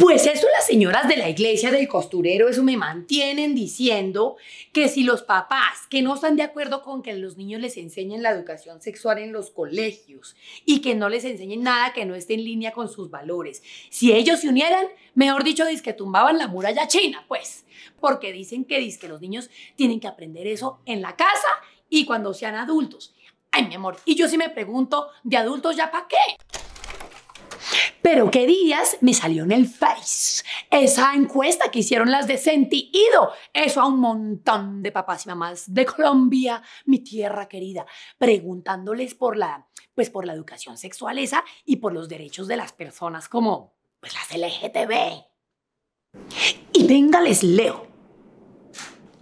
Pues eso las señoras de la iglesia del costurero, eso me mantienen diciendo que si los papás que no están de acuerdo con que los niños les enseñen la educación sexual en los colegios y que no les enseñen nada que no esté en línea con sus valores, si ellos se unieran, mejor dicho, dis que tumbaban la muralla china, pues, porque dicen que, dice que los niños tienen que aprender eso en la casa y cuando sean adultos. Ay, mi amor, y yo sí me pregunto, ¿de adultos ya para qué? Pero qué días me salió en el Face esa encuesta que hicieron las de Sentido. Eso a un montón de papás y mamás de Colombia, mi tierra querida, preguntándoles por la, pues por la educación sexual esa y por los derechos de las personas como pues las LGTB. Y venga, les leo.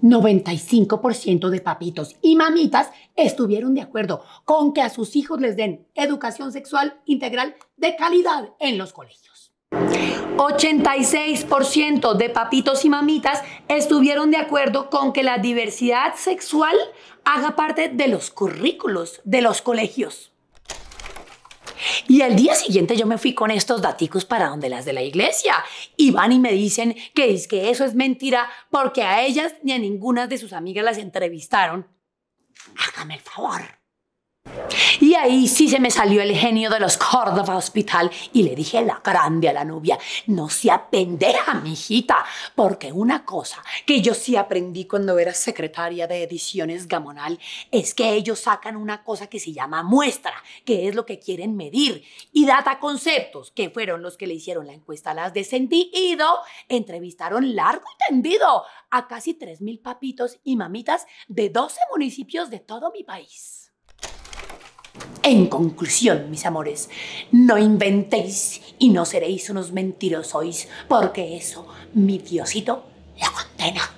95% de papitos y mamitas estuvieron de acuerdo con que a sus hijos les den educación sexual integral de calidad en los colegios. 86% de papitos y mamitas estuvieron de acuerdo con que la diversidad sexual haga parte de los currículos de los colegios. Y al día siguiente yo me fui con estos daticos para donde las de la iglesia. Y van y me dicen que, es que eso es mentira porque a ellas ni a ninguna de sus amigas las entrevistaron. Hágame el favor. Y ahí sí se me salió el genio de los Córdoba Hospital y le dije la grande a la novia, no sea pendeja, mijita, porque una cosa que yo sí aprendí cuando era secretaria de Ediciones Gamonal es que ellos sacan una cosa que se llama muestra, que es lo que quieren medir, y data conceptos, que fueron los que le hicieron la encuesta a las de sentido, entrevistaron largo y tendido a casi mil papitos y mamitas de 12 municipios de todo mi país. En conclusión, mis amores, no inventéis y no seréis unos mentirosos, porque eso mi Diosito la condena.